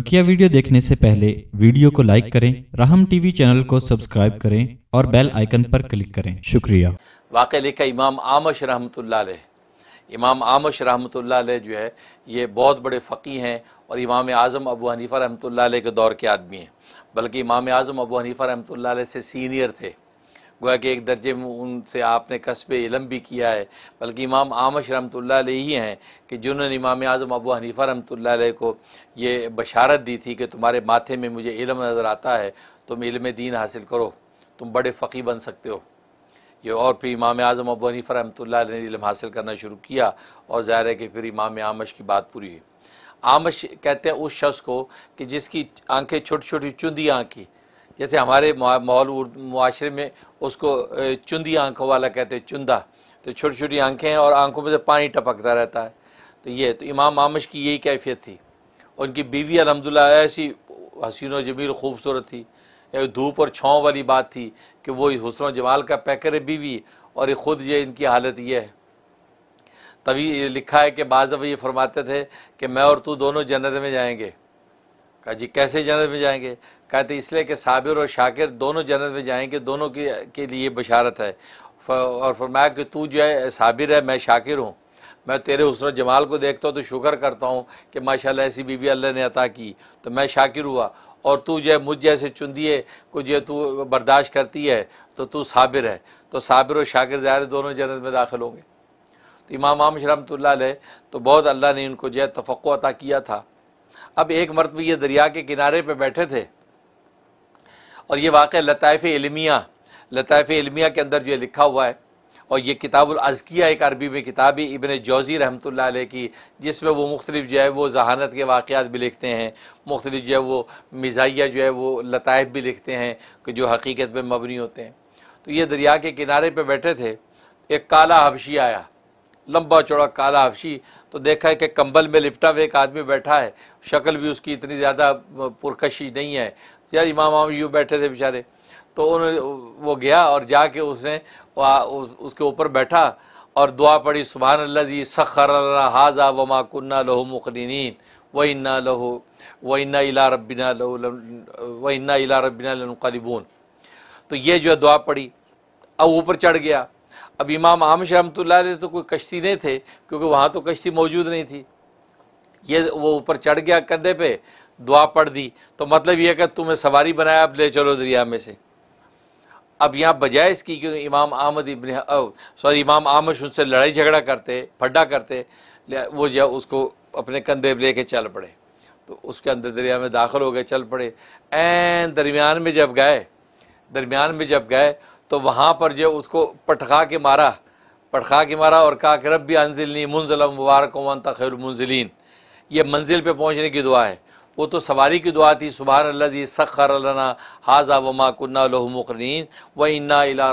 बकिया वीडियो देखने से पहले वीडियो को लाइक करें राहम टीवी चैनल को सब्सक्राइब करें और बेल आइकन पर क्लिक करें शुक्रिया वाक़ लिखा इमाम आमश रहमत इमाम आमश रहमत जो है ये बहुत बड़े फ़कीह हैं और इमाम आज़म अबू हनीफ़ा रहमत के दौर के आदमी हैं बल्कि इमाम आज़म अबू हनीफ़ा रहमत से सीनियर थे गोया कि एक दर्जे में उनसे आपने कस्ब इलम भी किया है बल्कि इमाम आमश रमत ही हैं कि जिन्होंने इमाम आज़म अबू हनीफ़ा रमत को ये बशारत दी थी कि तुम्हारे माथे में मुझे इलम नज़र आता है तुम इलम दीन हासिल करो तुम बड़े फ़कीर बन सकते हो ये और फिर इमाम आज़म अबू हनीफ़ा रमत ने इलम हासिल करना शुरू किया और ज़ाहिर है कि फिर इमाम आमश की बात पूरी हुई आमश कहते हैं उस शख्स को कि जिसकी आंखें छोटी छोटी चुंदी आँखी जैसे हमारे माहौल माशरे में उसको चुंदी आंखों वाला कहते हैं चुंदा तो छोटी छोटी आंखें हैं और आंखों में से पानी टपकता रहता है तो ये तो इमाम आमश की यही कैफियत थी उनकी बीवी अलहमदिल्ला ऐसी हसीन जमील खूबसूरत थी धूप और छाँव वाली बात थी कि वो हसन जमाल का पैकर है बीवी और ये ख़ुद ये इनकी हालत ये है तभी लिखा है कि बाज़ ये फरमाते थे कि मैं और तू दोनों जन्नत में जाएंगे कहा जी कैसे जन्नत में जाएंगे कहते तो इसलिए कि साबिर और शाकिर दोनों जन्नत में जाएंगे दोनों के के लिए बशारत है और फरमाया कि तू जो है साबिर है मैं शाकिर हूँ मैं तेरे हसन जमाल को देखता हूँ तो शुक्र करता हूँ कि माशाल्लाह ऐसी बीवी अल्लाह ने अता की तो मैं शाकिर हुआ और तू जो है मुझ जैसे चुंदिए को जो तू बर्दाश्त करती है तो तू साबिर है तो साबिर और शाकिर ज़ाहिर दोनों जन्नत में दाखिल होंगे तो इमाम आम शरमत तो बहुत अल्लाह ने उनको जो है तफ़ो अता किया था अब एक मरतब ये दरिया के किनारे पर बैठे थे और ये वाक़ लताइफ इलमिया लताइफ़ इलमिया के अंदर जो लिखा हुआ है और ये अज़किया एक अरबी में किताब है इबन जौज़ी रहमत ला की जिसमें वो मुख्तलिफ जो है वो जहानत के वाक़ात भी लिखते हैं मुख्तलिफ जो है वो मिज़ाइया जो है वो लताइफ भी लिखते हैं कि जो हकीकत पर मबनी होते हैं तो ये दरिया के किनारे पर बैठे थे एक काला हबशी आया लंबा चौड़ा काला हफशी तो देखा है कि कंबल में लिपटा हुआ एक आदमी बैठा है शक्ल भी उसकी इतनी ज़्यादा पुरकशी नहीं है यार इमाम आम यूँ बैठे थे बेचारे तो उन्होंने वो गया और जाके उसने उसके ऊपर बैठा और दुआ पड़ी सुबहान लजी जी सखर हाजा वमा कुन्ना लहू मुकनिन व इन्ना लहो व इन्ना इला रबीना लहू व इन्ना इला रबीना तो ये जो है दुआ पड़ी अब ऊपर चढ़ गया अब इमाम आमश रहमत तो कोई कश्ती नहीं थे क्योंकि वहाँ तो कश्ती मौजूद नहीं थी ये वो ऊपर चढ़ गया कंधे पे दुआ पढ़ दी तो मतलब यह कि तुम्हें सवारी बनाया अब ले चलो दरिया में से अब यहाँ बजाय इसकी क्योंकि इमाम आमद इबन सॉरी इमाम आमश उनसे लड़ाई झगड़ा करते फड्डा करते वो जो उसको अपने कंधे ले लेके चल पड़े तो उसके अंदर दरिया में दाखिल हो गए चल पड़े एन दरमियान में जब गए दरमियान में जब गए तो वहाँ पर जो उसको पटखा के मारा पटखा के मारा और कहा कि रब भी नहीं मुंजिल मुबारक वन तखैर मुंजिलीन ये मंजिल पे पहुँचने की दुआ है वो तो सवारी की दुआ थी सुबह अल्लाह जी सख़रना हाजा वमा कन्ना लहमकरीन व इन्ना इला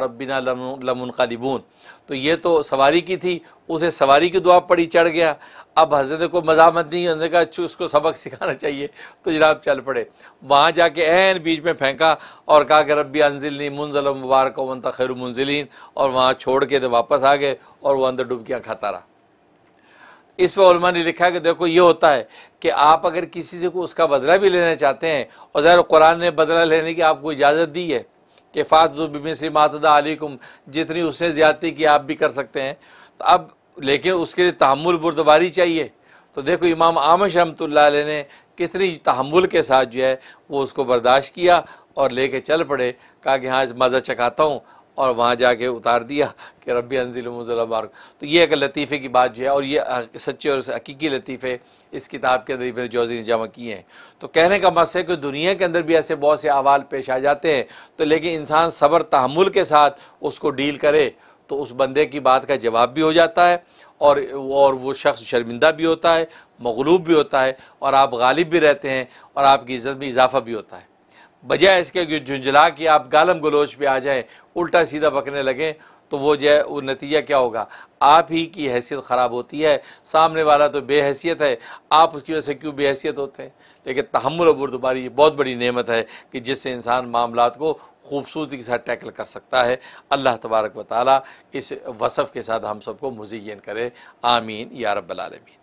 का लिबून तो ये तो सवारी की थी उसे सवारी की दुआ पड़ी चढ़ गया अब हजरत को मजामत नहीं उन्होंने कहा उसको सबक सिखाना चाहिए तो जनाब चल पड़े वहाँ जाके एन बीच में फेंका और कहा कि रबी अनजिलनी मुंजल मुबारक वन तखैर मुंजिलीन और वहाँ छोड़ के तो वापस आ गए और वो अंदर डुबकियाँ खाता रहा इस पर उलमा ने लिखा कि देखो ये होता है कि आप अगर किसी से को उसका बदला भी लेना चाहते हैं और ज़ाहिर कुरान ने बदला लेने की आपको इजाज़त दी है कि फ़ातबिमसरी मातदा अलीकुम जितनी उसने ज़्यादती की आप भी कर सकते हैं तो अब लेकिन उसके लिए तहमुल बुरदबारी चाहिए तो देखो इमाम आमश रहमत ने कितनी तहमुल के साथ जो है वो उसको बर्दाश्त किया और ले कर चल पड़े कहा कि हाँ मज़ा चखाता हूँ और वहाँ जाके उतार दिया कि रबी अंजिल मुबारक तो ये एक लतीफ़े की बात जो है और ये सच्चे और हकीकी लतीफ़े इस किताब के अंदर मेरे जोजी ने जमा किए हैं तो कहने का मकसद है कि दुनिया के अंदर भी ऐसे बहुत से अवाल पेश आ जाते हैं तो लेकिन इंसान सब्र तहमुल के साथ उसको डील करे तो उस बंदे की बात का जवाब भी हो जाता है और और वो शख्स शर्मिंदा भी होता है मगलूब भी होता है और आप गालिब भी रहते हैं और आपकी इज़्ज़त में इजाफ़ा भी होता है बजाय इसके झुंझला कि आप गालम गलोच पे आ जाएं उल्टा सीधा पकने लगें तो वो जो वो नतीजा क्या होगा आप ही की हैसियत ख़राब होती है सामने वाला तो बेहसीत है आप उसकी वजह से क्यों बेहसीत होते हैं लेकिन तहमुल और बुरदबारी ये बहुत बड़ी नेमत है कि जिससे इंसान मामला को खूबसूरती के साथ टैकल कर सकता है अल्लाह तबारक वाली इस वसफ़ के साथ हम सबको मुजयन करे आमीन या रब्बल आलमीन